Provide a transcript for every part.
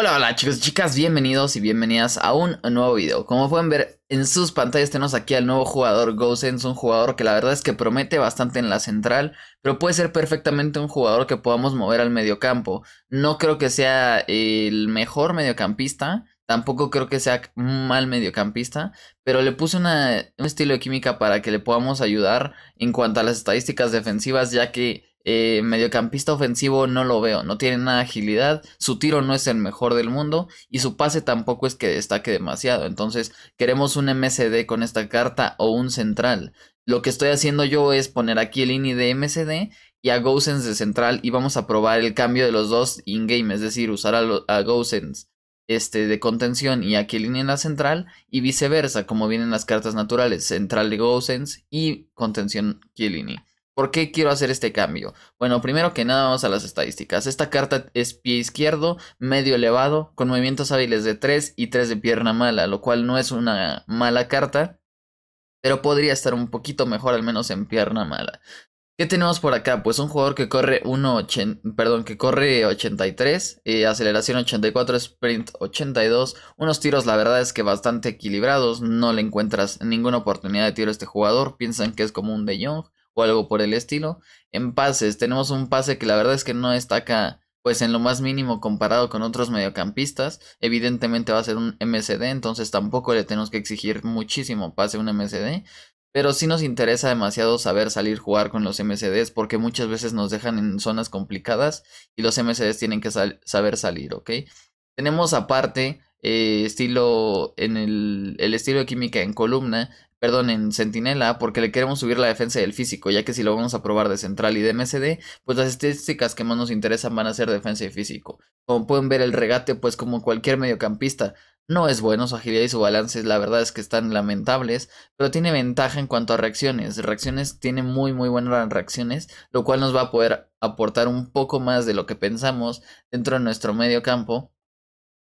Hola, hola chicos y chicas, bienvenidos y bienvenidas a un nuevo video. Como pueden ver en sus pantallas tenemos aquí al nuevo jugador Es un jugador que la verdad es que promete bastante en la central, pero puede ser perfectamente un jugador que podamos mover al mediocampo. No creo que sea el mejor mediocampista, tampoco creo que sea mal mediocampista, pero le puse un estilo de química para que le podamos ayudar en cuanto a las estadísticas defensivas, ya que eh, mediocampista ofensivo no lo veo, no tiene nada de agilidad, su tiro no es el mejor del mundo y su pase tampoco es que destaque demasiado. Entonces, queremos un MCD con esta carta o un central. Lo que estoy haciendo yo es poner aquí el INI de MCD y a Gosens de central y vamos a probar el cambio de los dos in-game, es decir, usar a, Gosens este, de contención y a línea en la central y viceversa, como vienen las cartas naturales, central de Gosens y contención Killini ¿Por qué quiero hacer este cambio? Bueno, primero que nada vamos a las estadísticas. Esta carta es pie izquierdo, medio elevado, con movimientos hábiles de 3 y 3 de pierna mala, lo cual no es una mala carta, pero podría estar un poquito mejor al menos en pierna mala. ¿Qué tenemos por acá? Pues un jugador que corre 1, perdón, que corre 83, eh, aceleración 84, sprint 82, unos tiros la verdad es que bastante equilibrados, no le encuentras ninguna oportunidad de tiro a este jugador, piensan que es como un De Jong, o algo por el estilo. En pases, tenemos un pase que la verdad es que no destaca pues en lo más mínimo comparado con otros mediocampistas. Evidentemente va a ser un MCD, entonces tampoco le tenemos que exigir muchísimo pase un MCD. Pero si nos interesa demasiado saber salir jugar con los MCDs porque muchas veces nos dejan en zonas complicadas y los MCDs tienen que saber salir, ¿ok? Tenemos aparte eh, estilo en el, el, estilo de química en columna perdón, en Sentinela, porque le queremos subir la defensa del físico, ya que si lo vamos a probar de central y de MSD, pues las estadísticas que más nos interesan van a ser defensa y físico. Como pueden ver, el regate, pues como cualquier mediocampista, no es bueno, su agilidad y su balance la verdad es que están lamentables, pero tiene ventaja en cuanto a reacciones. Reacciones tiene muy muy buenas reacciones, lo cual nos va a poder aportar un poco más de lo que pensamos dentro de nuestro mediocampo.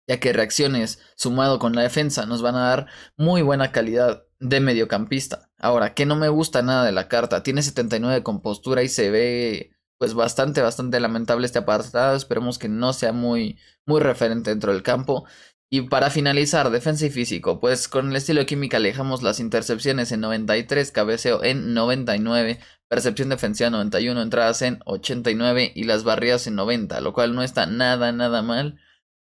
ya que reacciones sumado con la defensa nos van a dar muy buena calidad de mediocampista. Ahora, que no me gusta nada de la carta. Tiene 79 de compostura y se ve pues bastante, bastante lamentable este apartado. Esperemos que no sea muy, muy referente dentro del campo. Y para finalizar, defensa y físico, pues con el estilo química alejamos las intercepciones en 93, cabeceo en 99, percepción defensiva 91, entradas en 89 y las barridas en 90, lo cual no está nada, nada mal.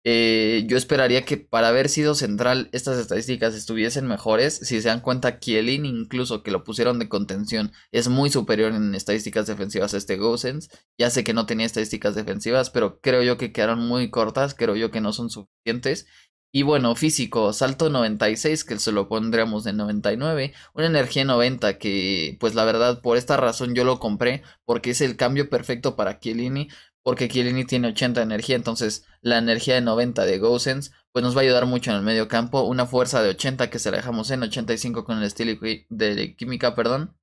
Eh, yo esperaría que para haber sido central estas estadísticas estuviesen mejores. Si se dan cuenta, Kielin, incluso que lo pusieron de contención, es muy superior en estadísticas defensivas a este Gosens. Ya sé que no tenía estadísticas defensivas, pero creo yo que quedaron muy cortas, creo yo que no son suficientes. Y bueno, físico, salto 96, que se lo pondríamos de 99, una energía 90, que pues la verdad por esta razón yo lo compré, porque es el cambio perfecto para Kielini porque kielini tiene 80 de energía, entonces la energía de 90 de Gosens, pues nos va a ayudar mucho en el medio campo. Una fuerza de 80 que se la dejamos en 85 con el estilo de química, perdón.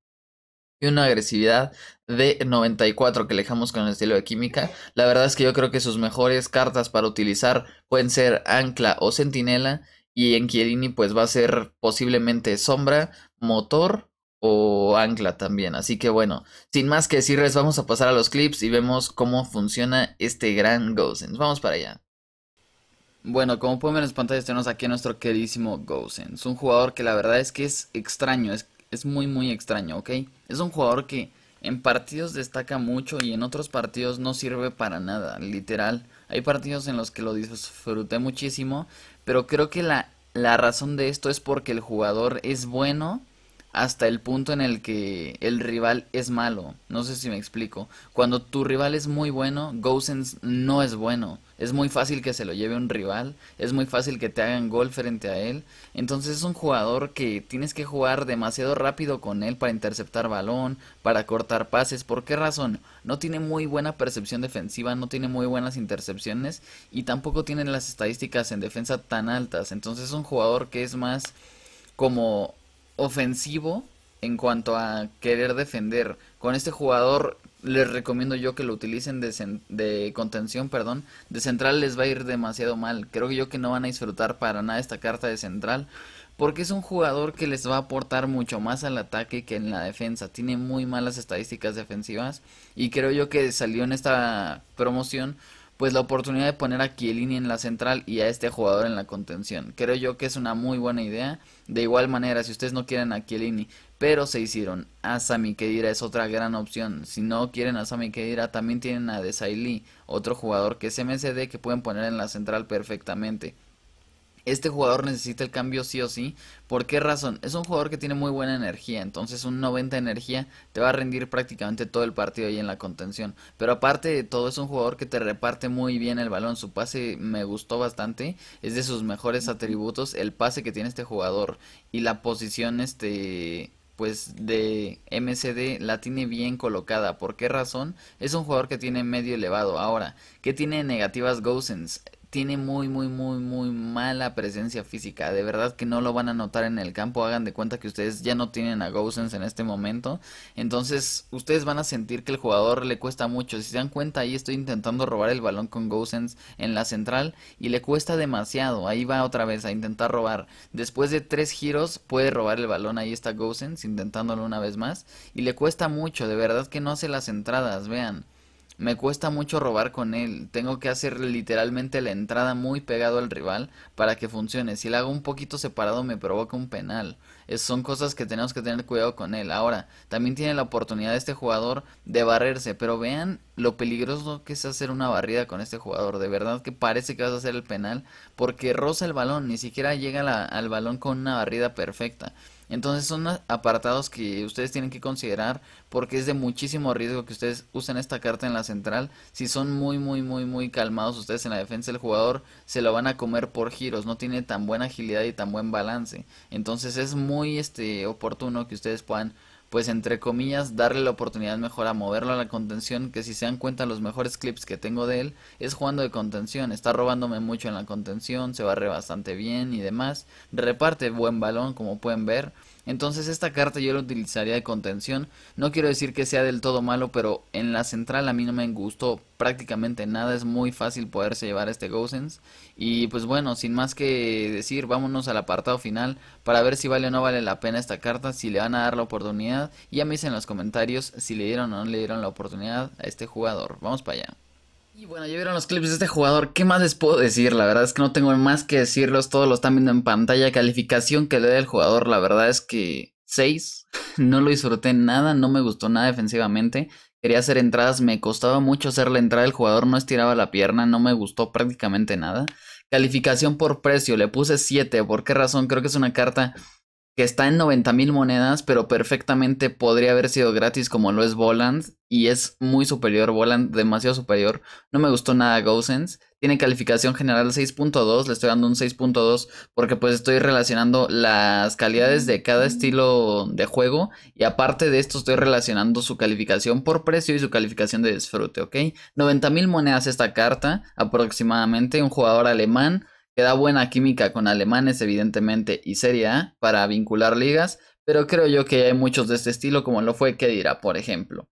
Y una agresividad de 94 que le dejamos con el estilo de química. La verdad es que yo creo que sus mejores cartas para utilizar pueden ser ancla o sentinela. Y en Chiellini pues va a ser posiblemente sombra, motor o ancla también. Así que bueno, sin más que decirles, vamos a pasar a los clips y vemos cómo funciona este gran Gosens. Vamos para allá. Bueno, como pueden ver en las pantallas tenemos aquí a nuestro queridísimo Gosens, un jugador que la verdad es que es extraño, es, es muy muy extraño, ¿ok? Es un jugador que en partidos destaca mucho y en otros partidos no sirve para nada, literal. Hay partidos en los que lo disfruté muchísimo, pero creo que la, la razón de esto es porque el jugador es bueno hasta el punto en el que el rival es malo. No sé si me explico. Cuando tu rival es muy bueno, Gosens no es bueno. Es muy fácil que se lo lleve un rival, es muy fácil que te hagan gol frente a él. Entonces es un jugador que tienes que jugar demasiado rápido con él para interceptar balón, para cortar pases. ¿Por qué razón? No tiene muy buena percepción defensiva, no tiene muy buenas intercepciones y tampoco tiene las estadísticas en defensa tan altas. Entonces es un jugador que es más como ofensivo en cuanto a querer defender. Con este jugador les recomiendo yo que lo utilicen de, contención, perdón. De central les va a ir demasiado mal. Creo yo que no van a disfrutar para nada esta carta de central. Porque es un jugador que les va a aportar mucho más al ataque que en la defensa. Tiene muy malas estadísticas defensivas. Y creo yo que salió en esta promoción pues la oportunidad de poner a Chiellini en la central y a este jugador en la contención. Creo yo que es una muy buena idea. De igual manera, si ustedes no quieren a Chiellini, pero se hicieron, a Sami es otra gran opción. Si no quieren a Sami Kedira, también tienen a Desailly, otro jugador que es MCD que pueden poner en la central perfectamente. Este jugador necesita el cambio sí o sí. ¿Por qué razón? Es un jugador que tiene muy buena energía. Entonces un 90 de energía te va a rendir prácticamente todo el partido ahí en la contención. Pero aparte de todo es un jugador que te reparte muy bien el balón. Su pase me gustó bastante. Es de sus mejores atributos el pase que tiene este jugador. Y la posición este pues de MCD la tiene bien colocada. ¿Por qué razón? Es un jugador que tiene medio elevado. Ahora, ¿qué tiene negativas Gosens? tiene muy, muy, muy, muy mala presencia física. De verdad que no lo van a notar en el campo. Hagan de cuenta que ustedes ya no tienen a Gosens en este momento. Entonces, ustedes van a sentir que el jugador le cuesta mucho. Si se dan cuenta, ahí estoy intentando robar el balón con Gosens en la central y le cuesta demasiado. Ahí va otra vez a intentar robar. Después de tres giros, puede robar el balón. Ahí está Gosens intentándolo una vez más. Y le cuesta mucho. De verdad que no hace las entradas. Vean. Me cuesta mucho robar con él, tengo que hacer literalmente la entrada muy pegado al rival para que funcione. Si le hago un poquito separado me provoca un penal. son cosas que tenemos que tener cuidado con él. Ahora, también tiene la oportunidad este jugador de barrerse, pero vean lo peligroso que es hacer una barrida con este jugador. De verdad que parece que vas a hacer el penal porque roza el balón, ni siquiera llega al balón con una barrida perfecta. Entonces son apartados que ustedes tienen que considerar porque es de muchísimo riesgo que ustedes usen esta carta en la central. Si son muy, muy, muy, muy calmados ustedes en la defensa del jugador, se lo van a comer por giros. No tiene tan buena agilidad y tan buen balance. Entonces es muy este, oportuno que ustedes puedan pues entre comillas, darle la oportunidad mejor a moverlo a la contención, que si se dan cuenta los mejores clips que tengo de él es jugando de contención, está robándome mucho en la contención, se barre bastante bien y demás, reparte buen balón como pueden ver, entonces esta carta yo la utilizaría de contención. No quiero decir que sea del todo malo, pero en la central a mí no me gustó prácticamente nada. Es muy fácil poderse llevar este Gosens. Y pues bueno, sin más que decir, vámonos al apartado final para ver si vale o no vale la pena esta carta, si le van a dar la oportunidad. Y ya me dicen en los comentarios si le dieron o no le dieron la oportunidad a este jugador. Vamos para allá. Y bueno, ya vieron los clips de este jugador, ¿qué más les puedo decir? La verdad es que no tengo más que decirlos, todos los están viendo en pantalla, calificación que le dé el jugador, la verdad es que 6, no lo disfruté nada, no me gustó nada defensivamente, quería hacer entradas, me costaba mucho hacer la entrada, el jugador no estiraba la pierna, no me gustó prácticamente nada. Calificación por precio, le puse 7, ¿por qué razón? Creo que es una carta que está en 90.000 mil monedas, pero perfectamente podría haber sido gratis como lo es Voland. Y es muy superior, Volant demasiado superior. No me gustó nada Gosens. Tiene calificación general 6.2, le estoy dando un 6.2 porque pues estoy relacionando las calidades de cada estilo de juego y aparte de esto estoy relacionando su calificación por precio y su calificación de disfrute, ¿ok? 90 mil monedas esta carta aproximadamente, un jugador alemán, que da buena química con alemanes, evidentemente, y Serie A para vincular ligas, pero creo yo que hay muchos de este estilo, como lo fue Kedira, por ejemplo.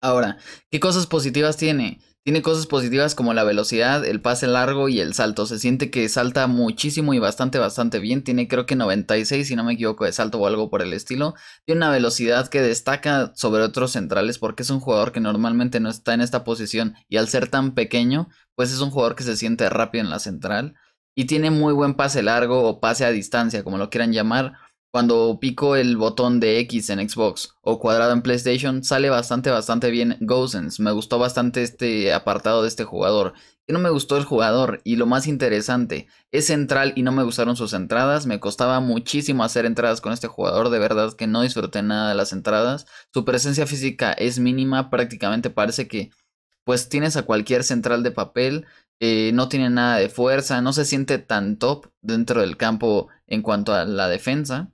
Ahora, ¿qué cosas positivas tiene? Tiene cosas positivas como la velocidad, el pase largo y el salto. Se siente que salta muchísimo y bastante, bastante bien. Tiene creo que 96, si no me equivoco, de salto o algo por el estilo. Tiene una velocidad que destaca sobre otros centrales porque es un jugador que normalmente no está en esta posición y al ser tan pequeño, pues es un jugador que se siente rápido en la central y tiene muy buen pase largo o pase a distancia, como lo quieran llamar. Cuando pico el botón de X en Xbox o cuadrado en PlayStation, sale bastante, bastante bien Gosen's. Me gustó bastante este apartado de este jugador. Que no me gustó el jugador, y lo más interesante, es central y no me gustaron sus entradas. Me costaba muchísimo hacer entradas con este jugador, de verdad que no disfruté nada de las entradas. Su presencia física es mínima, prácticamente parece que pues tienes a cualquier central de papel eh, no tiene nada de fuerza, no se siente tan top dentro del campo en cuanto a la defensa.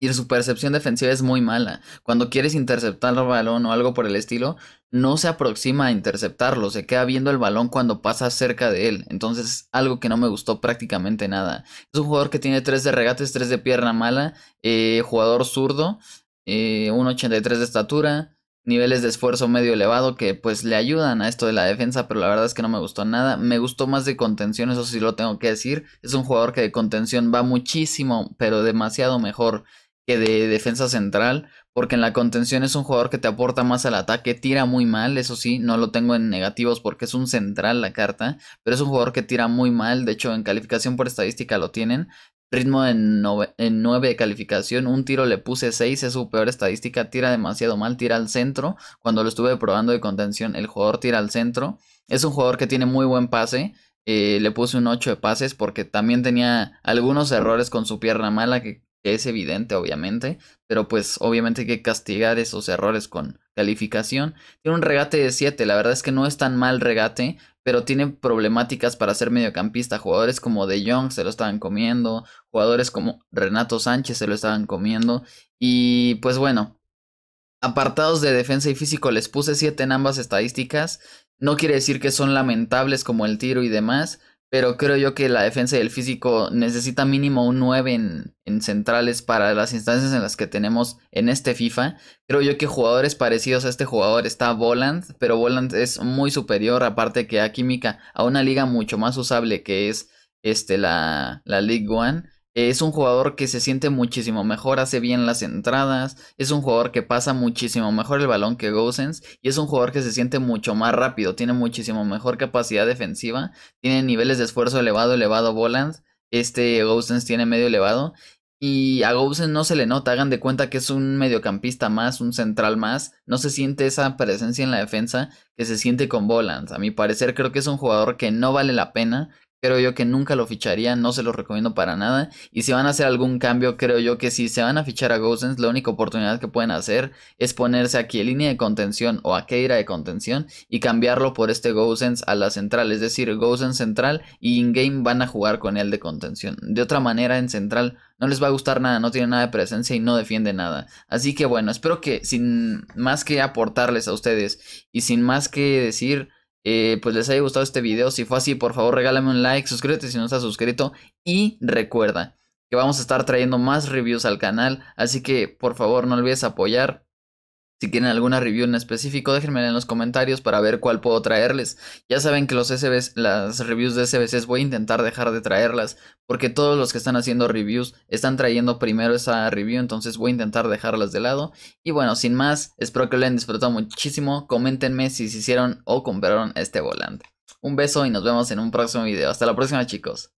Y su percepción defensiva es muy mala. Cuando quieres interceptar el balón o algo por el estilo, no se aproxima a interceptarlo, se queda viendo el balón cuando pasa cerca de él. Entonces, algo que no me gustó prácticamente nada. Es un jugador que tiene 3 de regates, 3 de pierna mala, eh, jugador zurdo, 1,83 eh, de estatura, niveles de esfuerzo medio elevado que pues le ayudan a esto de la defensa, pero la verdad es que no me gustó nada. Me gustó más de contención, eso sí lo tengo que decir. Es un jugador que de contención va muchísimo, pero demasiado mejor que de defensa central, porque en la contención es un jugador que te aporta más al ataque, tira muy mal, eso sí, no lo tengo en negativos porque es un central la carta, pero es un jugador que tira muy mal, de hecho en calificación por estadística lo tienen, Ritmo en, 9 de calificación, un tiro le puse 6, es su peor estadística, tira demasiado mal, tira al centro. Cuando lo estuve probando de contención, el jugador tira al centro. Es un jugador que tiene muy buen pase, eh, le puse un 8 de pases porque también tenía algunos errores con su pierna mala que, que es evidente obviamente, pero pues obviamente hay que castigar esos errores con calificación. Tiene un regate de 7, la verdad es que no es tan mal regate, pero tiene problemáticas para ser mediocampista. Jugadores como De Jong se lo estaban comiendo, jugadores como Renato Sánchez se lo estaban comiendo. Y pues bueno, apartados de defensa y físico les puse 7 en ambas estadísticas. No quiere decir que son lamentables como el tiro y demás, pero creo yo que la defensa del físico necesita mínimo un 9 en, centrales para las instancias en las que tenemos en este FIFA. Creo yo que jugadores parecidos a este jugador está Volant, pero Volant es muy superior aparte que a Química, a una liga mucho más usable que es este, la, la League One. Es un jugador que se siente muchísimo mejor, hace bien las entradas, es un jugador que pasa muchísimo mejor el balón que Gosens y es un jugador que se siente mucho más rápido, tiene muchísimo mejor capacidad defensiva, tiene niveles de esfuerzo elevado, elevado Boland. este Gosens tiene medio elevado y a Gosens no se le nota, hagan de cuenta que es un mediocampista más, un central más, no se siente esa presencia en la defensa que se siente con Boland. A mi parecer creo que es un jugador que no vale la pena, creo yo que nunca lo ficharía, no se lo recomiendo para nada. Y si van a hacer algún cambio, creo yo que si se van a fichar a Gosens, la única oportunidad que pueden hacer es ponerse aquí en línea de contención o a Keira de contención y cambiarlo por este Gosens a la central. Es decir, Gosens central y in-game van a jugar con él de contención. De otra manera, en central no les va a gustar nada, no tiene nada de presencia y no defiende nada. Así que bueno, espero que sin más que aportarles a ustedes y sin más que decir eh, pues les haya gustado este video. Si fue así, por favor regálame un like, suscríbete si no estás suscrito y recuerda que vamos a estar trayendo más reviews al canal, así que por favor no olvides apoyar. Si quieren alguna review en específico, déjenmela en los comentarios para ver cuál puedo traerles. Ya saben que los SBs, las reviews de SBCs voy a intentar dejar de traerlas, porque todos los que están haciendo reviews están trayendo primero esa review, entonces voy a intentar dejarlas de lado. Y bueno, sin más, espero que lo hayan disfrutado muchísimo. Coméntenme si se hicieron o compraron este volante. Un beso y nos vemos en un próximo video. Hasta la próxima chicos.